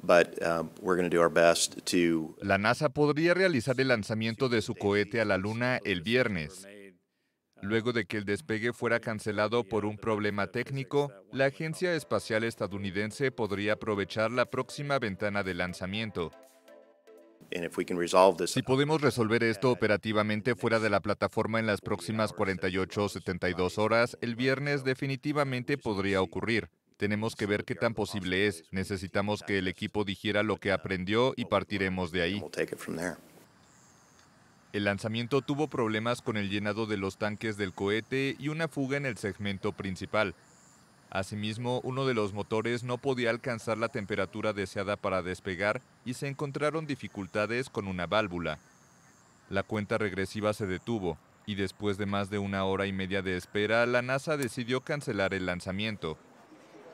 Um, la NASA podría realizar el lanzamiento de su cohete a la Luna el viernes. Luego de que el despegue fuera cancelado por un problema técnico, la Agencia Espacial Estadounidense podría aprovechar la próxima ventana de lanzamiento. Si podemos resolver esto operativamente fuera de la plataforma en las próximas 48 o 72 horas, el viernes definitivamente podría ocurrir. Tenemos que ver qué tan posible es. Necesitamos que el equipo dijera lo que aprendió y partiremos de ahí. El lanzamiento tuvo problemas con el llenado de los tanques del cohete y una fuga en el segmento principal. Asimismo, uno de los motores no podía alcanzar la temperatura deseada para despegar y se encontraron dificultades con una válvula. La cuenta regresiva se detuvo y después de más de una hora y media de espera, la NASA decidió cancelar el lanzamiento.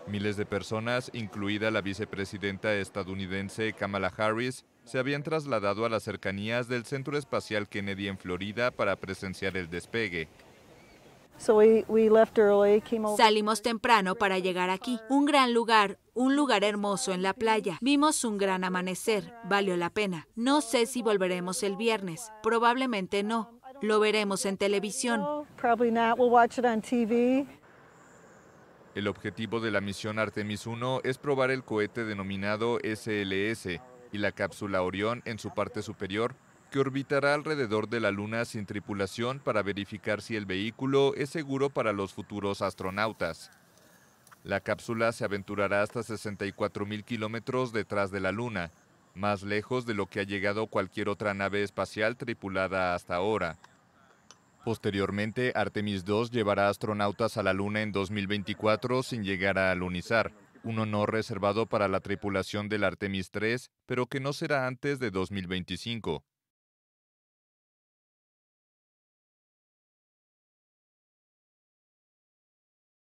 Miles de personas, incluida la vicepresidenta estadounidense Kamala Harris, se habían trasladado a las cercanías del Centro Espacial Kennedy en Florida para presenciar el despegue. Salimos temprano para llegar aquí. Un gran lugar, un lugar hermoso en la playa. Vimos un gran amanecer, valió la pena. No sé si volveremos el viernes, probablemente no. Lo veremos en televisión. El objetivo de la misión Artemis 1 es probar el cohete denominado SLS y la cápsula Orión en su parte superior, que orbitará alrededor de la Luna sin tripulación para verificar si el vehículo es seguro para los futuros astronautas. La cápsula se aventurará hasta 64.000 kilómetros detrás de la Luna, más lejos de lo que ha llegado cualquier otra nave espacial tripulada hasta ahora. Posteriormente, Artemis II llevará astronautas a la Luna en 2024 sin llegar a alunizar, un honor reservado para la tripulación del Artemis III, pero que no será antes de 2025.